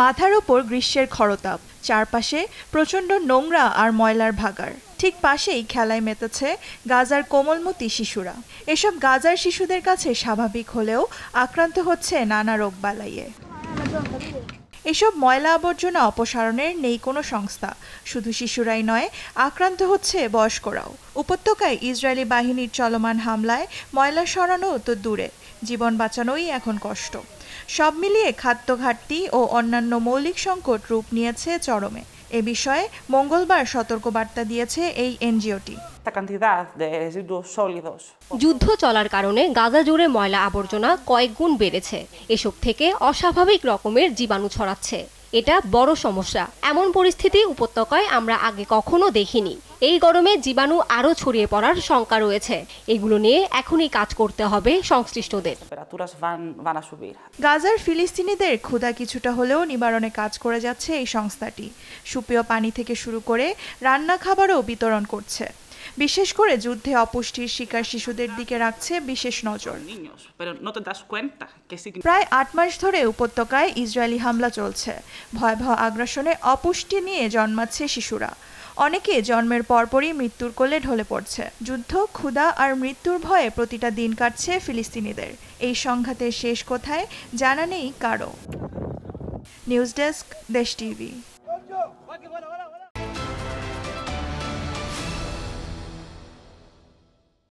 মাথার ওপর গ্রীষ্মের খরতাপ চারপাশে প্রচণ্ড নোংরা আর ময়লার ভাগার ঠিক পাশেই খেলায় মেতেছে গাজার কোমলমতি শিশুরা এসব গাজার শিশুদের কাছে স্বাভাবিক হলেও আক্রান্ত হচ্ছে নানা রোগ বালাইয়ে এসব ময়লা আবর্জনা অপসারণের নেই কোনো সংস্থা শুধু শিশুরাই নয় আক্রান্ত হচ্ছে বয়স্করাও উপত্যকায় ইসরায়েলি বাহিনীর চলমান হামলায় ময়লা সরানো তো দূরে জীবন বাঁচানোই এখন কষ্ট সব মিলিয়ে খাদ্য ঘাটতি ও অন্যান্য মৌলিক সংকট রূপ নিয়েছে চরমে এ বিষয়ে মঙ্গলবার সতর্কবার্তা দিয়েছে এই এনজিওটি যুদ্ধ চলার কারণে গাজা জুড়ে ময়লা আবর্জনা কয়েক গুণ বেড়েছে এসব থেকে অস্বাভাবিক রকমের জীবাণু ছড়াচ্ছে এটা বড় সমস্যা এমন পরিস্থিতি উপত্যকায় আমরা আগে কখনো দেখিনি এই গরমে জীবাণু আরও ছড়িয়ে পড়ার শঙ্কা রয়েছে এগুলো নিয়ে এখনই কাজ করতে হবে সংশ্লিষ্টদের গাজার ফিলিস্তিনিদের ক্ষুধা কিছুটা হলেও নিবারণে কাজ করে যাচ্ছে এই সংস্থাটি সুপেয় পানি থেকে শুরু করে রান্না খাবারও বিতরণ করছে বিশেষ করে যুদ্ধে অপুষ্টির শিকার শিশুদের দিকে রাখছে বিশেষ নজর প্রায় আট মাস ধরে উপত্যকায় ইসরায়েলি হামলা চলছে ভয়াবহ আগ্রাসনে অপুষ্টি নিয়ে জন্মাচ্ছে শিশুরা অনেকে জন্মের পরপরই মৃত্যুর কোলে ঢলে পড়ছে যুদ্ধ ক্ষুধা আর মৃত্যুর ভয়ে প্রতিটা দিন কাটছে ফিলিস্তিনিদের এই সংঘাতের শেষ কোথায় জানা নেই কারো নিউজ ডেস্ক দেশ টিভি